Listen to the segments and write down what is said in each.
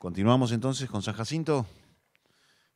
Continuamos entonces con San Jacinto.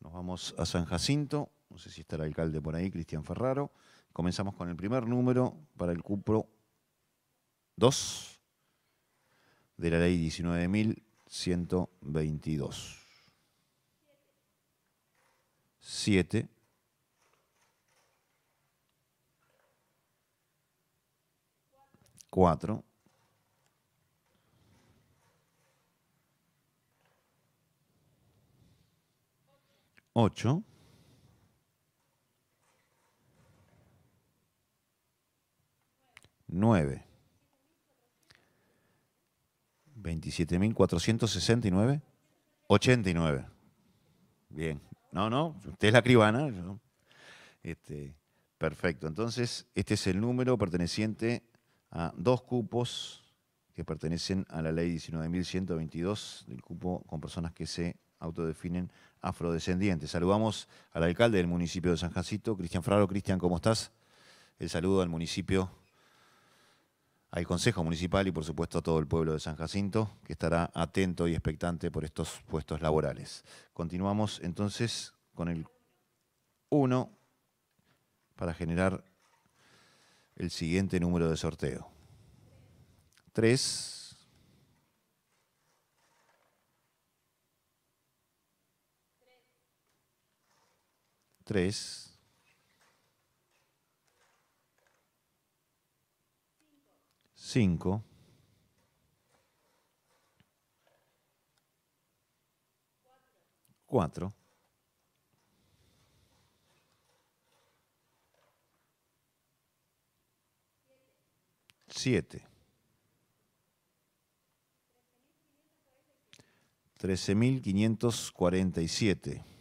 Nos vamos a San Jacinto. No sé si está el alcalde por ahí, Cristian Ferraro. Comenzamos con el primer número para el CUPRO 2 de la ley 19.122. 7. Cuatro. 8. 9, 27.469. 89. Bien. No, no, usted es la cribana. Este, perfecto. Entonces, este es el número perteneciente a dos cupos que pertenecen a la ley 19.122 del cupo con personas que se autodefinen afrodescendientes. Saludamos al alcalde del municipio de San Jacinto, Cristian Fraro. Cristian, ¿cómo estás? El saludo al municipio, al Consejo Municipal y por supuesto a todo el pueblo de San Jacinto, que estará atento y expectante por estos puestos laborales. Continuamos entonces con el 1 para generar el siguiente número de sorteo. 3. 3, 5, 4, 7, 13.547.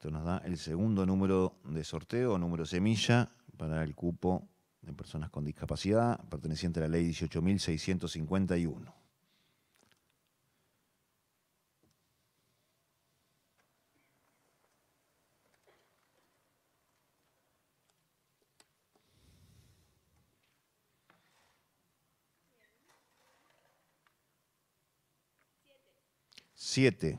Esto nos da el segundo número de sorteo, número semilla, para el cupo de personas con discapacidad, perteneciente a la ley 18.651. Siete.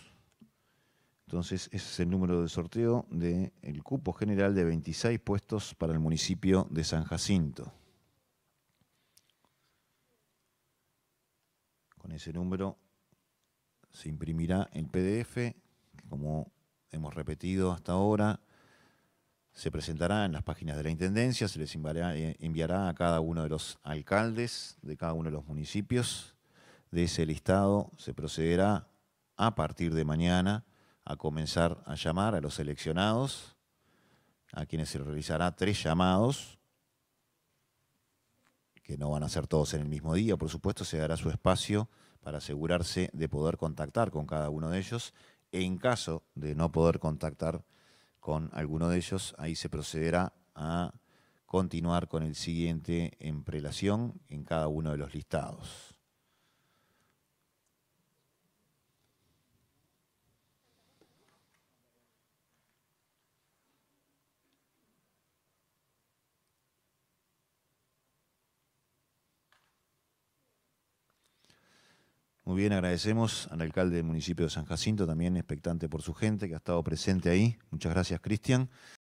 Entonces, ese es el número de sorteo del cupo general de 26 puestos para el municipio de San Jacinto. Con ese número se imprimirá el PDF, como hemos repetido hasta ahora, se presentará en las páginas de la Intendencia, se les eh, enviará a cada uno de los alcaldes de cada uno de los municipios. De ese listado se procederá a partir de mañana a comenzar a llamar a los seleccionados, a quienes se realizará tres llamados, que no van a ser todos en el mismo día, por supuesto, se dará su espacio para asegurarse de poder contactar con cada uno de ellos. En caso de no poder contactar con alguno de ellos, ahí se procederá a continuar con el siguiente en prelación en cada uno de los listados. Muy bien, agradecemos al alcalde del municipio de San Jacinto, también expectante por su gente que ha estado presente ahí. Muchas gracias, Cristian.